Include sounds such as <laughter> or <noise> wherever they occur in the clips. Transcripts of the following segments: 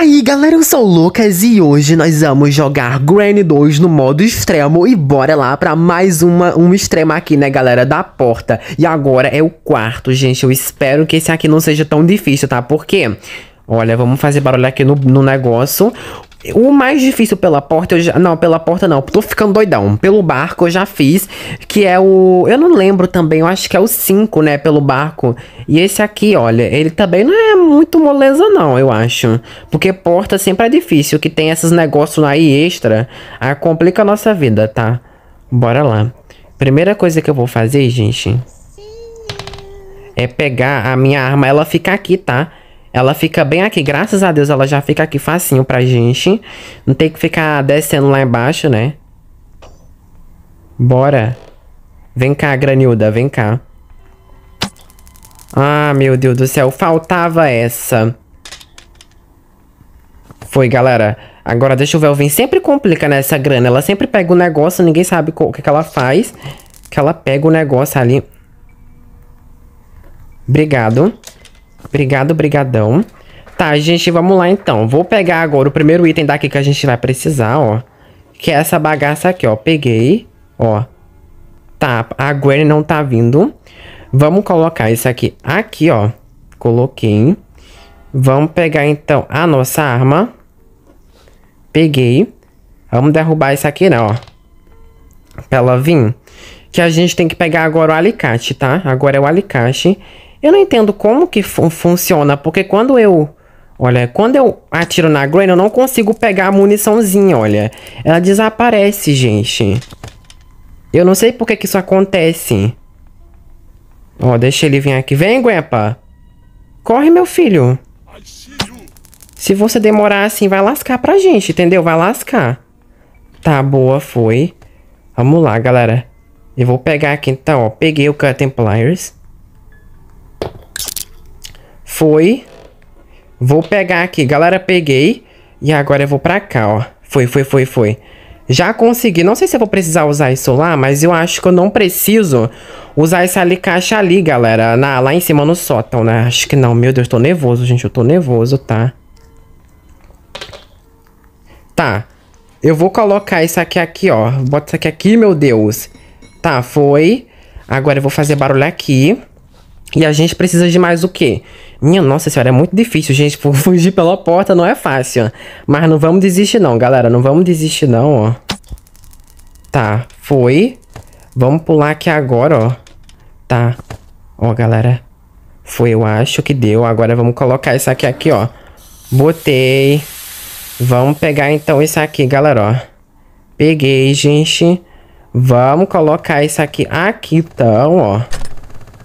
aí galera, eu sou o Lucas e hoje nós vamos jogar Granny 2 no modo extremo e bora lá pra mais uma, um extremo aqui né galera, da porta. E agora é o quarto, gente, eu espero que esse aqui não seja tão difícil, tá? Porque, olha, vamos fazer barulho aqui no, no negócio. O mais difícil pela porta, eu já, não, pela porta não, tô ficando doidão. Pelo barco eu já fiz, que é o, eu não lembro também, eu acho que é o 5, né, pelo barco. E esse aqui, olha, ele também não é muito moleza não, eu acho. Porque porta sempre é difícil, que tem esses negócios aí extra, aí ah, complica a nossa vida, tá? Bora lá. Primeira coisa que eu vou fazer, gente, é pegar a minha arma, ela fica aqui, tá? Ela fica bem aqui, graças a Deus ela já fica aqui facinho pra gente. Não tem que ficar descendo lá embaixo, né? Bora. Vem cá, Granilda, vem cá. Ah, meu Deus do céu, faltava essa. Foi, galera. Agora deixa eu ver, o Velvin sempre complica nessa grana. Ela sempre pega o um negócio, ninguém sabe o que, que ela faz. Que ela pega o negócio ali. Obrigado. Obrigado, brigadão. Tá, gente, vamos lá então. Vou pegar agora o primeiro item daqui que a gente vai precisar, ó. Que é essa bagaça aqui, ó. Peguei, ó. Tá, a Gwen não tá vindo. Vamos colocar isso aqui aqui, ó. Coloquei. Vamos pegar, então, a nossa arma. Peguei. Vamos derrubar isso aqui, né, ó. Pra ela vir. Que a gente tem que pegar agora o alicate, tá? Agora é o alicate. Eu não entendo como que fun funciona, porque quando eu... Olha, quando eu atiro na Gwen, eu não consigo pegar a muniçãozinha, olha. Ela desaparece, gente. Eu não sei por que, que isso acontece. Ó, deixa ele vir aqui. Vem, Gwenpa. Corre, meu filho. Se você demorar assim, vai lascar pra gente, entendeu? Vai lascar. Tá, boa, foi. Vamos lá, galera. Eu vou pegar aqui, então, ó. Peguei o Cut Pliers. Foi. Vou pegar aqui. Galera, peguei. E agora eu vou pra cá, ó. Foi, foi, foi, foi. Já consegui. Não sei se eu vou precisar usar isso lá, mas eu acho que eu não preciso usar essa caixa ali, galera. Na, lá em cima no sótão, né? Acho que não. Meu Deus, tô nervoso, gente. Eu tô nervoso, tá? Tá. Eu vou colocar isso aqui aqui, ó. Bota isso aqui aqui, meu Deus. Tá, foi. Agora eu vou fazer barulho aqui. E a gente precisa de mais o quê? Minha nossa senhora, é muito difícil, gente. <laughs> Fugir pela porta não é fácil. Mas não vamos desistir não, galera. Não vamos desistir não, ó. Tá, foi. Vamos pular aqui agora, ó. Tá. Ó, galera. Foi, eu acho que deu. Agora vamos colocar isso aqui, aqui, ó. Botei. Vamos pegar, então, isso aqui, galera, ó. Peguei, gente. Vamos colocar isso aqui aqui, então, ó.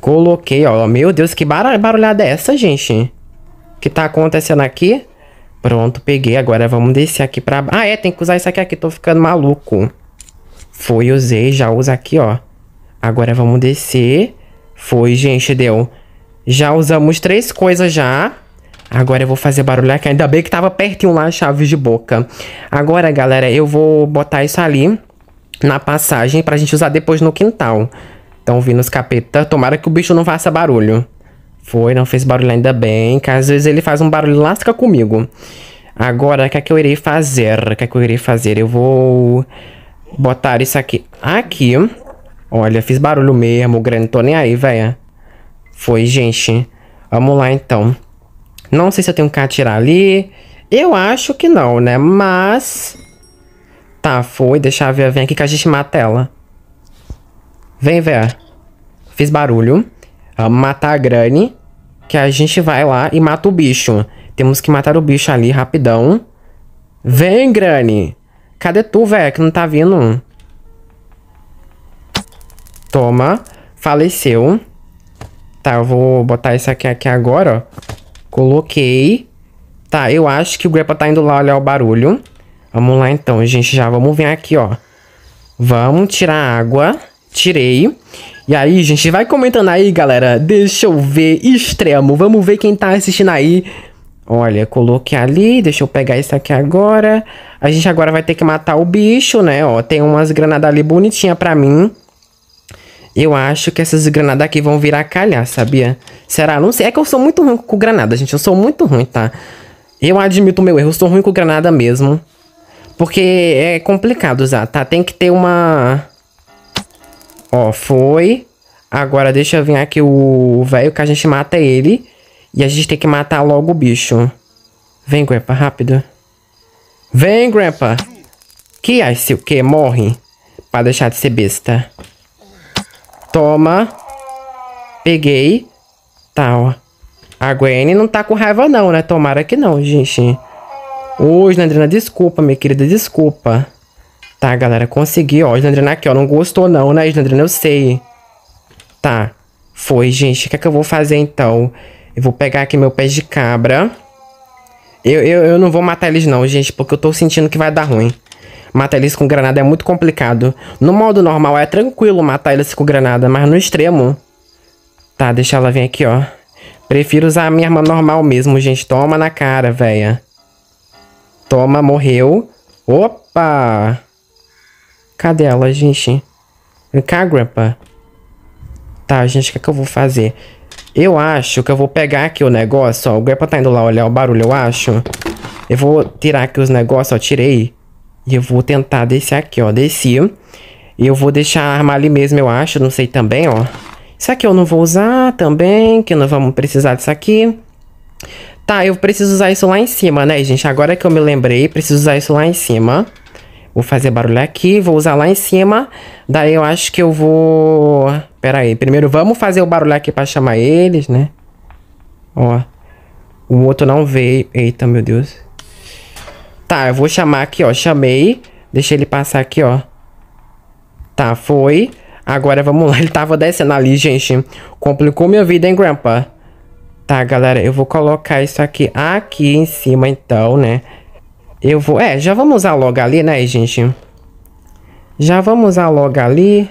Coloquei, ó. Meu Deus, que barulhada é essa, gente? O que tá acontecendo aqui? Pronto, peguei. Agora vamos descer aqui pra... Ah, é, tem que usar isso aqui. aqui. Tô ficando maluco. Foi, usei. Já usa aqui, ó. Agora vamos descer. Foi, gente, deu. Já usamos três coisas já. Agora eu vou fazer barulho aqui. Ainda bem que tava pertinho lá a chave de boca. Agora, galera, eu vou botar isso ali na passagem pra gente usar depois no quintal. Estão vindo os capeta. Tomara que o bicho não faça barulho. Foi, não fez barulho ainda bem. Que às vezes ele faz um barulho lasca comigo. Agora, o que é que eu irei fazer? O que é que eu irei fazer? Eu vou botar isso aqui. Aqui. Olha, fiz barulho mesmo, grande. Tô nem aí, velho. Foi, gente. Vamos lá, então. Não sei se eu tenho que atirar ali. Eu acho que não, né? Mas... Tá, foi. Deixa a Via vir aqui que a gente mata ela. Vem ver. Fiz barulho. Vamos ah, matar a Granny. Que a gente vai lá e mata o bicho. Temos que matar o bicho ali rapidão. Vem, Granny. Cadê tu, velho? Que não tá vindo. Toma. Faleceu. Tá, eu vou botar esse aqui, aqui agora, ó. Coloquei. Tá, eu acho que o Grepa tá indo lá olhar o barulho. Vamos lá, então, gente. Já vamos vir aqui, ó. Vamos tirar a água tirei. E aí, gente, vai comentando aí, galera. Deixa eu ver. Extremo. Vamos ver quem tá assistindo aí. Olha, coloquei ali. Deixa eu pegar isso aqui agora. A gente agora vai ter que matar o bicho, né? Ó, tem umas granadas ali bonitinhas pra mim. Eu acho que essas granadas aqui vão virar calhar, sabia? Será? Não sei. É que eu sou muito ruim com granada, gente. Eu sou muito ruim, tá? Eu admito meu erro. Eu sou ruim com granada mesmo. Porque é complicado usar, tá? Tem que ter uma Ó, foi. Agora deixa eu vir aqui o velho que a gente mata ele. E a gente tem que matar logo o bicho. Vem, Grandpa, rápido. Vem, Grandpa. Que ai, se o que? Morre. Pra deixar de ser besta. Toma. Peguei. Tá, ó. A Gwen não tá com raiva não, né? Tomara que não, gente. Ô, oh, desculpa, minha querida, desculpa. Tá, galera, consegui, ó. Slenderman aqui, ó. Não gostou não, né, Slenderman? Eu sei. Tá. Foi, gente. O que é que eu vou fazer, então? Eu vou pegar aqui meu pé de cabra. Eu, eu, eu não vou matar eles, não, gente. Porque eu tô sentindo que vai dar ruim. Matar eles com granada é muito complicado. No modo normal é tranquilo matar eles com granada. Mas no extremo... Tá, deixa ela vir aqui, ó. Prefiro usar a minha arma normal mesmo, gente. Toma na cara, velha. Toma, morreu. Opa! Cadê ela, gente? Vem cá, Grandpa. Tá, gente, o que, é que eu vou fazer? Eu acho que eu vou pegar aqui o negócio, ó. O Grandpa tá indo lá olhar o barulho, eu acho. Eu vou tirar aqui os negócios, ó. Tirei. E eu vou tentar descer aqui, ó. Desci. E eu vou deixar a arma ali mesmo, eu acho. Não sei também, ó. Isso aqui eu não vou usar também, que não vamos precisar disso aqui. Tá, eu preciso usar isso lá em cima, né, gente? Agora que eu me lembrei, preciso usar isso lá em cima. Vou fazer barulho aqui, vou usar lá em cima. Daí eu acho que eu vou... Pera aí, primeiro vamos fazer o barulho aqui pra chamar eles, né? Ó. O outro não veio. Eita, meu Deus. Tá, eu vou chamar aqui, ó. Chamei. Deixei ele passar aqui, ó. Tá, foi. Agora vamos lá. <laughs> Ele tava descendo ali, gente. Complicou minha vida, hein, Grandpa? Tá, galera. Eu vou colocar isso aqui aqui em cima, então, né? Eu vou... É, já vamos usar logo ali, né, gente? Já vamos usar logo ali.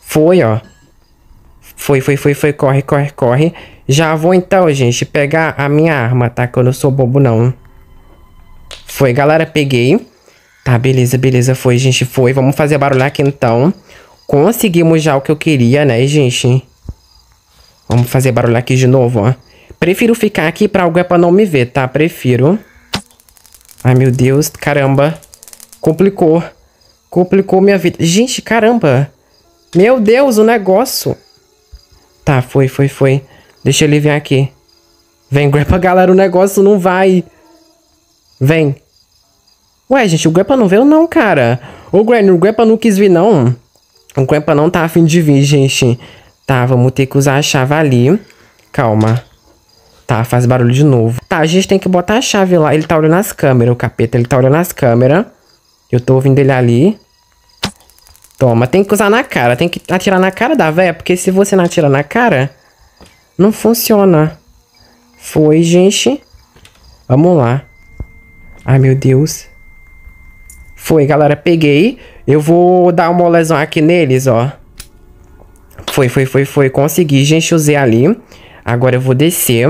Foi, ó. Foi, foi, foi, foi. Corre, corre, corre. Já vou então, gente, pegar a minha arma, tá? Que eu não sou bobo, não. Foi, galera, peguei. Tá, beleza, beleza. Foi, gente, foi. Vamos fazer barulho aqui, então. Conseguimos já o que eu queria, né, gente? Vamos fazer barulho aqui de novo, ó. Prefiro ficar aqui pra alguém pra não me ver, tá? Prefiro. Ai, meu Deus, caramba. Complicou. Complicou minha vida. Gente, caramba. Meu Deus, o negócio. Tá, foi, foi, foi. Deixa ele vir aqui. Vem, Grappa, <laughs> galera, o negócio não vai. Vem. Ué, gente, o Grappa não veio não, cara. Ô, Granny, o Grappa não quis vir, não. O Grappa não tá afim de vir, gente. Tá, vamos ter que usar a chave ali. Calma. Tá, faz barulho de novo. Tá, a gente tem que botar a chave lá. Ele tá olhando nas câmeras, o capeta. Ele tá olhando nas câmeras. Eu tô ouvindo ele ali. Toma, tem que usar na cara. Tem que atirar na cara da véia, porque se você não atirar na cara, não funciona. Foi, gente. Vamos lá. Ai, meu Deus. Foi, galera. Peguei. Eu vou dar uma lesão aqui neles, ó. Foi, foi, foi, foi. Consegui, gente. Usei ali. Agora eu vou descer.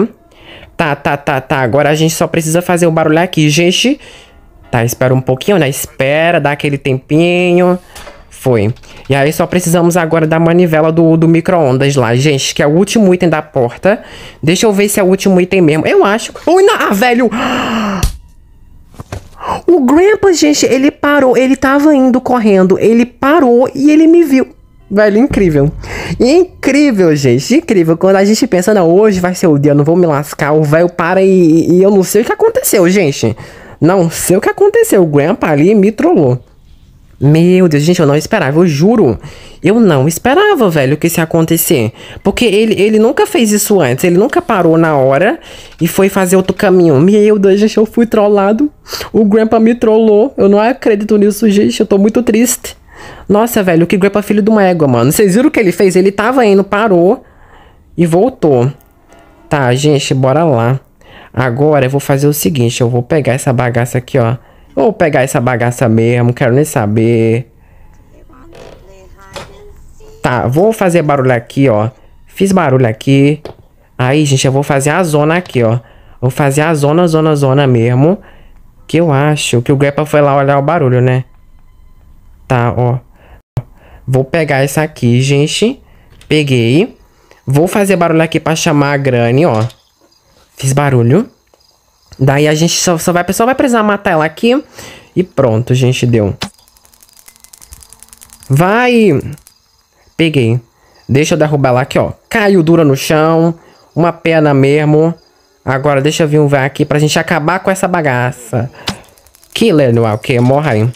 Tá, tá, tá, tá. Agora a gente só precisa fazer o barulho aqui, gente. Tá, espera um pouquinho, né? Espera, dá aquele tempinho. Foi. E aí só precisamos agora da manivela do, do micro-ondas lá, gente, que é o último item da porta. Deixa eu ver se é o último item mesmo. Eu acho. Ui, não, ah, velho! <gasps> O Grandpa, gente, ele parou, ele tava indo correndo, ele parou e ele me viu. Velho, incrível. Incrível, gente. Incrível. Quando a gente pensa, não, hoje vai ser o dia, eu não vou me lascar. O velho para e, e, eu não sei o que aconteceu, gente. Não sei o que aconteceu. O Grandpa ali me trollou. Meu Deus, gente, eu não esperava, eu juro. Eu não esperava, velho, que isso ia acontecer. Porque ele, ele nunca fez isso antes. Ele nunca parou na hora e foi fazer outro caminho. Meu Deus, gente, eu fui trollado. O Grandpa me trollou. Eu não acredito nisso, gente. Eu tô muito triste. Nossa, velho, o que é filho de uma égua, mano. Vocês viram o que ele fez? Ele tava indo, parou e voltou. Tá, gente, bora lá. Agora eu vou fazer o seguinte, eu vou pegar essa bagaça aqui, ó. Vou pegar essa bagaça mesmo, quero nem saber. Tá, vou fazer barulho aqui, ó. Fiz barulho aqui. Aí, gente, eu vou fazer a zona aqui, ó. Vou fazer a zona, zona, zona mesmo. Que eu acho que o Grappa foi lá olhar o barulho, né? Tá, ó. Vou pegar essa aqui, gente. Peguei. Vou fazer barulho aqui pra chamar a Granny, ó. Fiz barulho. Daí a gente só, só vai, só vai precisar matar ela aqui. E pronto, gente, deu. Vai! Peguei. Deixa eu derrubar ela aqui, ó. Caiu dura no chão. Uma pena mesmo. Agora deixa eu vir um vai aqui pra gente acabar com essa bagaça. Killer, não é o que? Morra aí.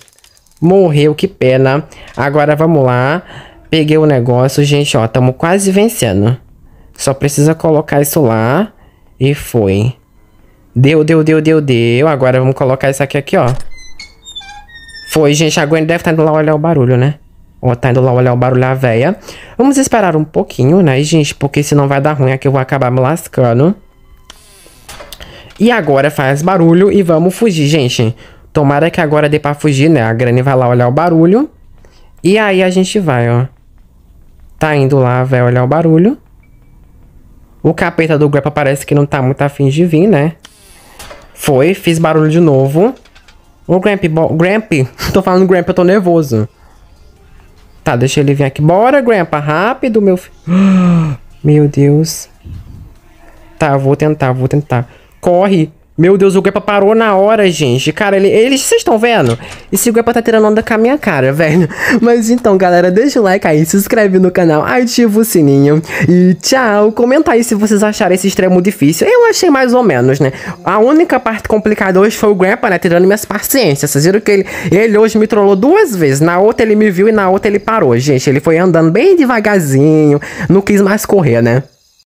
Morreu, que pena. Agora vamos lá. Peguei o negócio, gente, ó. Tamo quase vencendo. Só precisa colocar isso lá. E foi. Deu, deu, deu, deu, deu. Agora vamos colocar isso aqui, aqui, ó. Foi, gente. A Gwen deve estar tá indo lá olhar o barulho, né? Ó, tá indo lá olhar o barulho, a véia. Vamos esperar um pouquinho, né, gente? Porque senão vai dar ruim aqui, eu vou acabar me lascando. E agora faz barulho e vamos fugir, gente. Tomara que agora dê pra fugir, né? A Granny vai lá olhar o barulho. E aí a gente vai, ó. Tá indo lá, vai olhar o barulho. O capeta do Grappa parece que não tá muito afim de vir, né? Foi, fiz barulho de novo. Ô, Gramp, Gramp, <laughs> tô falando Gramp, eu tô nervoso. Tá, deixa ele vir aqui. Bora, Grampa, rápido, meu filho. <gasps> meu Deus. Tá, vou tentar, vou tentar. Corre. Meu Deus, o Guepa parou na hora, gente. Cara, ele, eles, vocês estão vendo? Esse Guepa tá tirando onda com a minha cara, <laughs> velho. Mas então, galera, deixa o like aí, se inscreve no canal, ativa o sininho e tchau. Comenta aí se vocês acharam esse extremo difícil. Eu achei mais ou menos, né? A única parte complicada hoje foi o Guepa, né? Tirando minhas paciências. Vocês viram que ele, ele hoje me trollou duas vezes. Na outra ele me viu e na outra ele parou, gente. Ele foi andando bem devagarzinho, não quis mais correr, né?